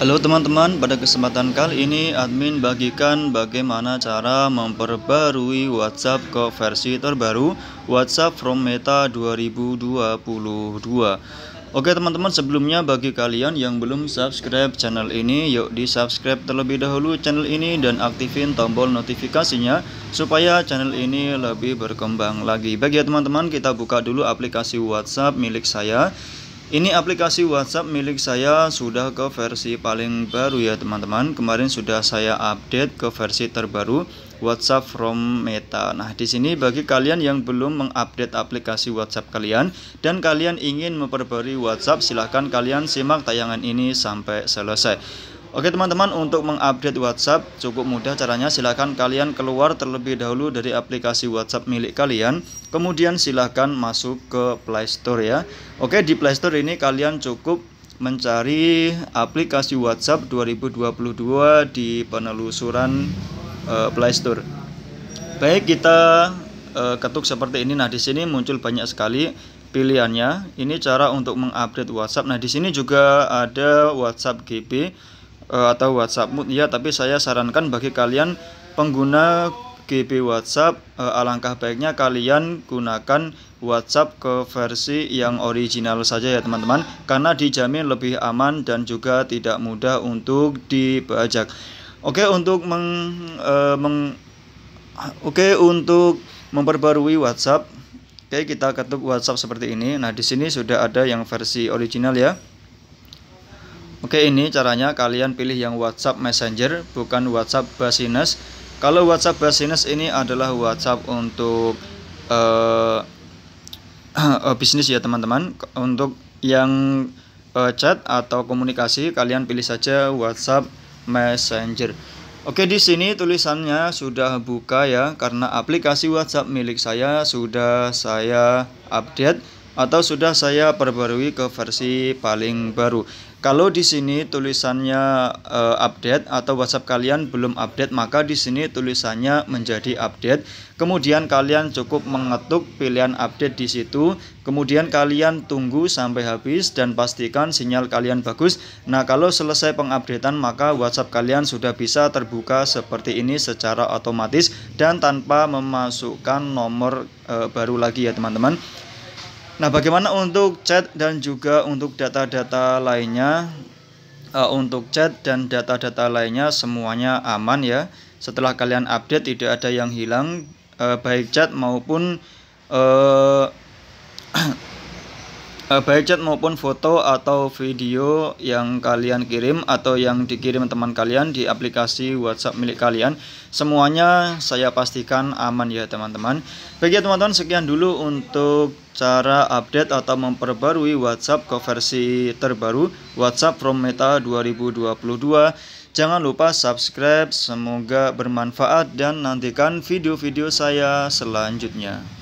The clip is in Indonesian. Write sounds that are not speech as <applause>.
Halo teman-teman, pada kesempatan kali ini admin bagikan bagaimana cara memperbarui WhatsApp ke versi terbaru WhatsApp from Meta 2022. Oke teman-teman, sebelumnya bagi kalian yang belum subscribe channel ini, yuk di subscribe terlebih dahulu channel ini dan aktifin tombol notifikasinya supaya channel ini lebih berkembang lagi. Bagi ya teman-teman, kita buka dulu aplikasi WhatsApp milik saya. Ini aplikasi WhatsApp milik saya sudah ke versi paling baru ya teman-teman. Kemarin sudah saya update ke versi terbaru WhatsApp from Meta. Nah, di sini bagi kalian yang belum mengupdate aplikasi WhatsApp kalian dan kalian ingin memperbarui WhatsApp, silahkan kalian simak tayangan ini sampai selesai. Oke teman-teman untuk mengupdate WhatsApp cukup mudah caranya silahkan kalian keluar terlebih dahulu dari aplikasi WhatsApp milik kalian Kemudian silahkan masuk ke Play Store ya Oke di Play Store ini kalian cukup mencari aplikasi WhatsApp 2022 di penelusuran uh, Play Store Baik kita uh, ketuk seperti ini nah di sini muncul banyak sekali pilihannya ini cara untuk mengupdate WhatsApp nah di sini juga ada WhatsApp GB Eh, atau WhatsApp Mood ya tapi saya sarankan bagi kalian pengguna GB WhatsApp eh, alangkah baiknya kalian gunakan WhatsApp ke versi yang original saja ya teman-teman karena dijamin lebih aman dan juga tidak mudah untuk dibajak. Oke untuk meng, uh, meng Oke untuk memperbarui WhatsApp Oke, kita ketuk WhatsApp seperti ini. Nah, di sini sudah ada yang versi original ya. Oke ini caranya kalian pilih yang WhatsApp Messenger bukan WhatsApp Business. Kalau WhatsApp Business ini adalah WhatsApp untuk uh, uh, <clears throat> bisnis ya teman-teman. Untuk yang uh, chat atau komunikasi kalian pilih saja WhatsApp Messenger. Oke di sini tulisannya sudah buka ya karena aplikasi WhatsApp milik saya sudah saya update atau sudah saya perbarui ke versi paling baru. Kalau di sini tulisannya uh, update atau WhatsApp kalian belum update, maka di sini tulisannya menjadi update. Kemudian kalian cukup mengetuk pilihan update di situ. Kemudian kalian tunggu sampai habis dan pastikan sinyal kalian bagus. Nah, kalau selesai pengupdatean maka WhatsApp kalian sudah bisa terbuka seperti ini secara otomatis dan tanpa memasukkan nomor uh, baru lagi ya, teman-teman. Nah, bagaimana untuk chat dan juga untuk data-data lainnya? Uh, untuk chat dan data-data lainnya semuanya aman ya. Setelah kalian update tidak ada yang hilang uh, baik chat maupun uh, Eh, baik chat maupun foto atau video yang kalian kirim atau yang dikirim teman kalian di aplikasi WhatsApp milik kalian semuanya saya pastikan aman ya teman-teman Bagi ya, teman-teman sekian dulu untuk cara update atau memperbarui WhatsApp ke versi terbaru WhatsApp from Meta 2022 jangan lupa subscribe semoga bermanfaat dan nantikan video-video saya selanjutnya